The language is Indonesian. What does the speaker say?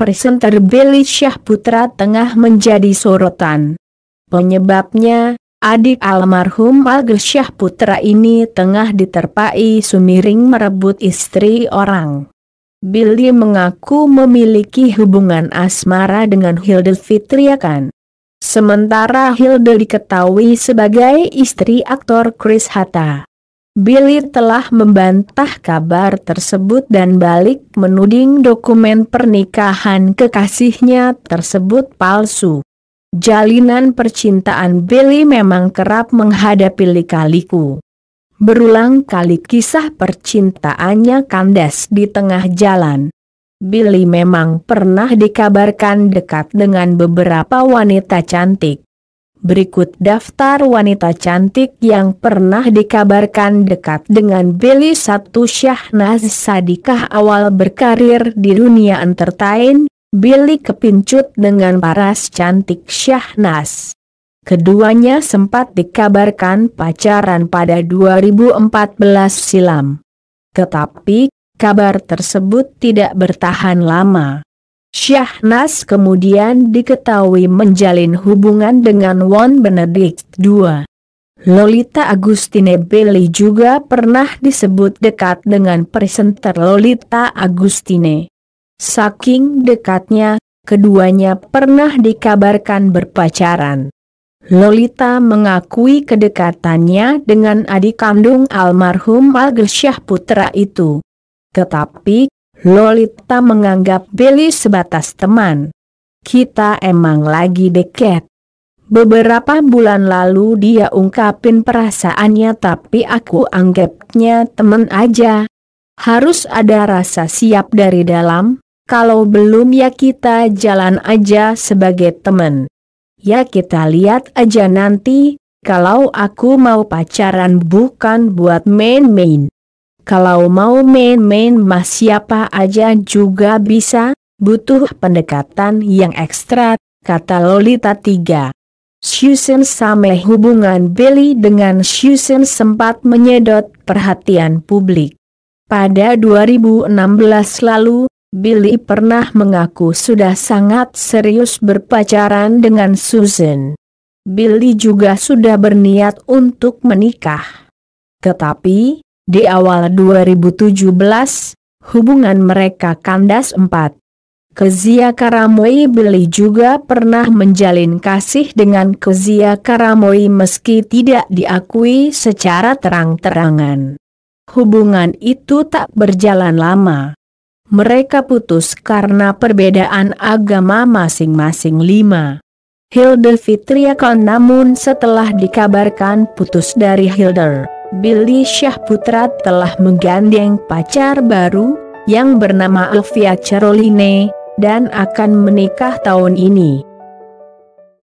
presenter Billy Putra tengah menjadi sorotan. Penyebabnya, adik almarhum Syah Putra ini tengah diterpai sumiring merebut istri orang. Billy mengaku memiliki hubungan asmara dengan Hilde Fitriakan. Ya Sementara Hilde diketahui sebagai istri aktor Chris Hatta. Billy telah membantah kabar tersebut dan balik menuding dokumen pernikahan kekasihnya tersebut palsu. Jalinan percintaan Billy memang kerap menghadapi lika-liku. Berulang kali kisah percintaannya kandas di tengah jalan. Billy memang pernah dikabarkan dekat dengan beberapa wanita cantik. Berikut daftar wanita cantik yang pernah dikabarkan dekat dengan Billy Satu Syahnaz Sadikah awal berkarir di dunia entertain, Billy kepincut dengan paras cantik Syahnaz. Keduanya sempat dikabarkan pacaran pada 2014 silam. Tetapi, kabar tersebut tidak bertahan lama. Syahnas kemudian diketahui menjalin hubungan dengan Won Benedict II. Lolita Agustine Bailey juga pernah disebut dekat dengan presenter Lolita Agustine. Saking dekatnya, keduanya pernah dikabarkan berpacaran. Lolita mengakui kedekatannya dengan adik kandung almarhum Algesyah Putra itu. Tetapi, Lolita menganggap Billy sebatas teman. Kita emang lagi deket. Beberapa bulan lalu dia ungkapin perasaannya tapi aku anggapnya temen aja. Harus ada rasa siap dari dalam, kalau belum ya kita jalan aja sebagai temen. Ya kita lihat aja nanti, kalau aku mau pacaran bukan buat main-main. Kalau mau main-main mah siapa aja juga bisa, butuh pendekatan yang ekstra, kata Lolita 3. Susan sama hubungan Billy dengan Susan sempat menyedot perhatian publik. Pada 2016 lalu, Billy pernah mengaku sudah sangat serius berpacaran dengan Susan. Billy juga sudah berniat untuk menikah. Tetapi, di awal 2017, hubungan mereka kandas empat. Kezia Karamoi beli juga pernah menjalin kasih dengan Kezia Karamoi meski tidak diakui secara terang-terangan. Hubungan itu tak berjalan lama. Mereka putus karena perbedaan agama masing-masing lima. Hilde Fitriakon namun setelah dikabarkan putus dari Hilder. Billy Syahputra telah menggandeng pacar baru, yang bernama Alfia Caroline, dan akan menikah tahun ini.